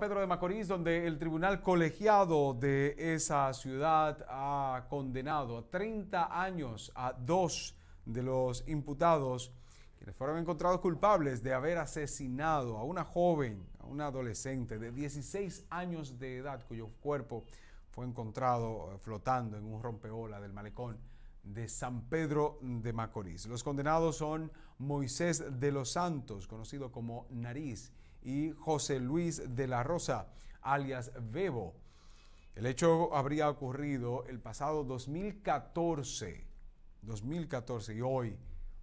Pedro de Macorís, donde el tribunal colegiado de esa ciudad ha condenado a 30 años a dos de los imputados quienes fueron encontrados culpables de haber asesinado a una joven, a una adolescente de 16 años de edad, cuyo cuerpo fue encontrado eh, flotando en un rompeola del malecón de San Pedro de Macorís. Los condenados son Moisés de los Santos, conocido como Nariz, y José Luis de la Rosa, alias Bebo. El hecho habría ocurrido el pasado 2014, 2014 y hoy,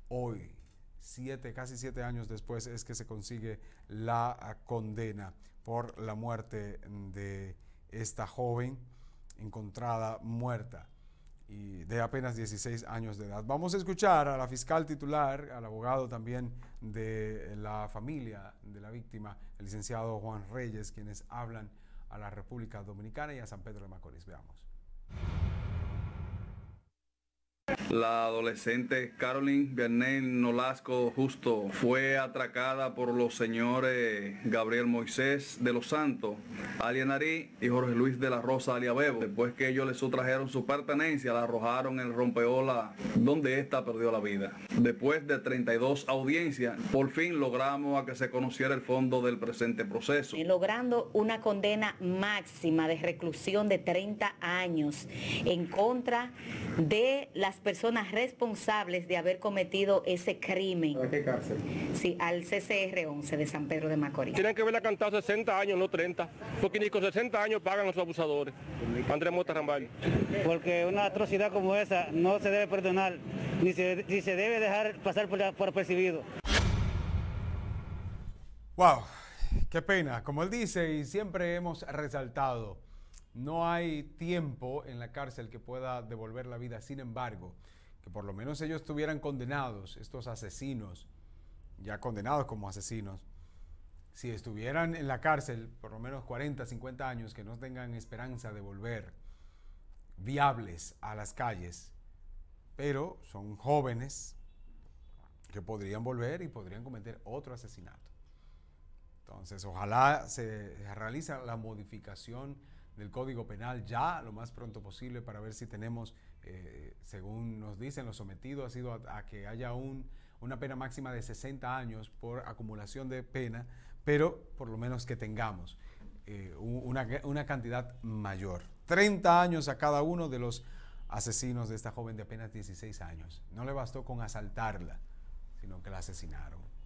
hoy, siete, casi siete años después es que se consigue la condena por la muerte de esta joven encontrada muerta y de apenas 16 años de edad. Vamos a escuchar a la fiscal titular, al abogado también de la familia de la víctima, el licenciado Juan Reyes, quienes hablan a la República Dominicana y a San Pedro de Macorís. Veamos. La adolescente Caroline Bernén Nolasco Justo fue atracada por los señores Gabriel Moisés de los Santos, Alia y Jorge Luis de la Rosa Aliabebo. Después que ellos le sustrajeron su pertenencia, la arrojaron en el rompeola donde ésta perdió la vida. Después de 32 audiencias, por fin logramos a que se conociera el fondo del presente proceso. Y logrando una condena máxima de reclusión de 30 años en contra de las personas personas responsables de haber cometido ese crimen. ¿A qué cárcel? Sí, al CCR 11 de San Pedro de Macorís. Tienen que la cantado 60 años, no 30, porque ni con 60 años pagan a sus abusadores. Andrés Mota Porque una atrocidad como esa no se debe perdonar, ni se, ni se debe dejar pasar por, por percibido. Wow, qué pena. Como él dice y siempre hemos resaltado, no hay tiempo en la cárcel que pueda devolver la vida. Sin embargo, que por lo menos ellos estuvieran condenados, estos asesinos, ya condenados como asesinos, si estuvieran en la cárcel por lo menos 40, 50 años, que no tengan esperanza de volver viables a las calles, pero son jóvenes que podrían volver y podrían cometer otro asesinato. Entonces, ojalá se realiza la modificación del Código Penal ya lo más pronto posible para ver si tenemos, eh, según nos dicen, lo sometido ha sido a, que haya un, una pena máxima de 60 años por acumulación de pena, pero por lo menos que tengamos eh, una, una cantidad mayor. 30 años a cada uno de los asesinos de esta joven de apenas 16 años. No le bastó con asaltarla, sino que la asesinaron.